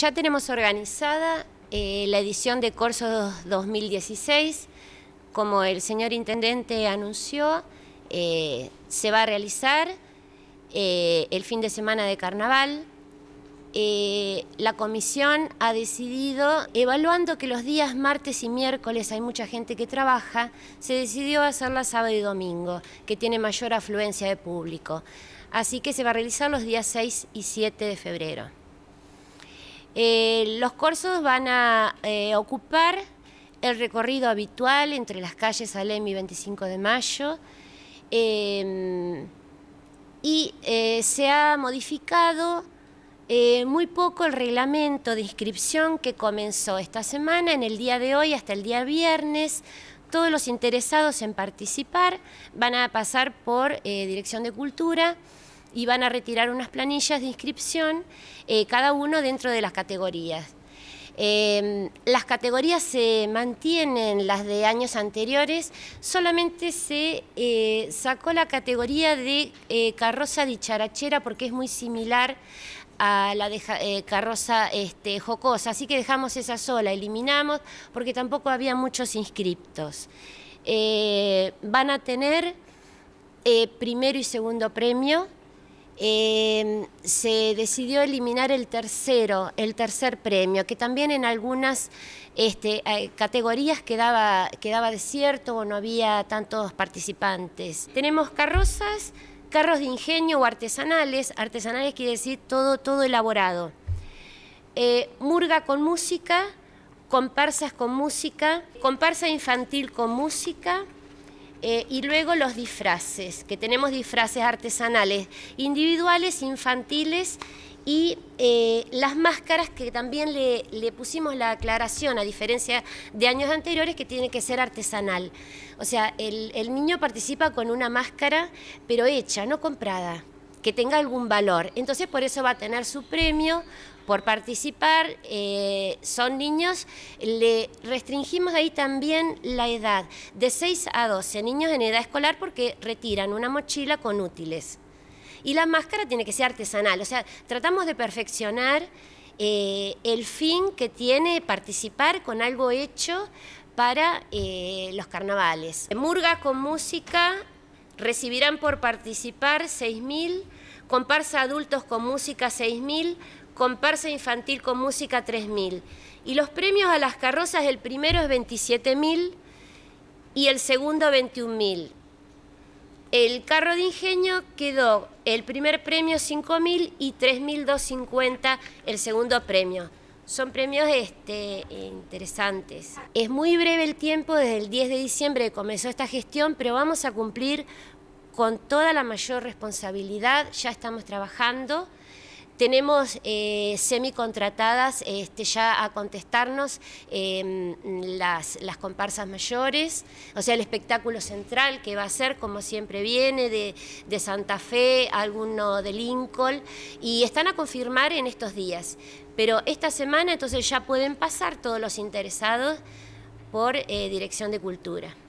Ya tenemos organizada eh, la edición de Corso 2016. Como el señor intendente anunció, eh, se va a realizar eh, el fin de semana de carnaval. la comisión ha decidido, evaluando que los días martes y miércoles hay mucha gente que trabaja, se decidió hacerla sábado y domingo, que tiene mayor afluencia de público. Así que se va a realizar los días 6 y 7 de febrero. Eh, los cursos van a eh, ocupar el recorrido habitual entre las calles Alem y 25 de Mayo em, y eh, se ha modificado muy poco el reglamento de inscripción que comenzó esta semana, en el día de hoy hasta el día viernes. Todos los interesados en participar van a pasar por Dirección de Cultura y van a retirar unas planillas de inscripción, eh, cada uno dentro de las categorías. Em, las categorías se mantienen, las de años anteriores, solamente se eh, sacó la categoría de eh, carroza dicharachera porque es muy similar a la de carroza este, jocosa, así que dejamos esa sola, eliminamos porque tampoco había muchos inscriptos. van a tener primero y segundo premio Em, se decidió eliminar el tercero, el tercer premio, que también en algunas este, eh, categorías quedaba, desierto o no había tantos participantes. Tenemos carrozas, carros de ingenio o artesanales, artesanales quiere decir todo, todo elaborado. Eh, murga con música, comparsas con música, comparsa infantil con música, eh, y luego los disfraces, que tenemos disfraces artesanales, individuales, infantiles y eh, las máscaras que también le, pusimos la aclaración, a diferencia de años anteriores, que tiene que ser artesanal. O sea, el niño participa con una máscara, pero hecha, no comprada que tenga algún valor. Entonces por eso va a tener su premio por participar. Eh, son niños, le restringimos ahí también la edad, de 6 a 12 niños en edad escolar porque retiran una mochila con útiles. Y la máscara tiene que ser artesanal, o sea, tratamos de perfeccionar eh, el fin que tiene participar con algo hecho para eh, los carnavales. Murga con música, Recibirán por participar 6.000, comparsa adultos con música 6.000, comparsa infantil con música 3.000. Y los premios a las carrozas, el primero es 27.000 y el segundo 21.000. El carro de ingenio quedó el primer premio 5.000 y 3.250 el segundo premio. Son premios este, interesantes. Es muy breve el tiempo, desde el 10 de diciembre comenzó esta gestión, pero vamos a cumplir con toda la mayor responsabilidad, ya estamos trabajando. Tenemos eh, semicontratadas este, ya a contestarnos eh, las, las, comparsas mayores, o sea, el espectáculo central que va a ser, como siempre viene, de, de Santa Fe, alguno de Lincoln, y están a confirmar en estos días. Pero esta semana entonces ya pueden pasar todos los interesados por eh, Dirección de Cultura.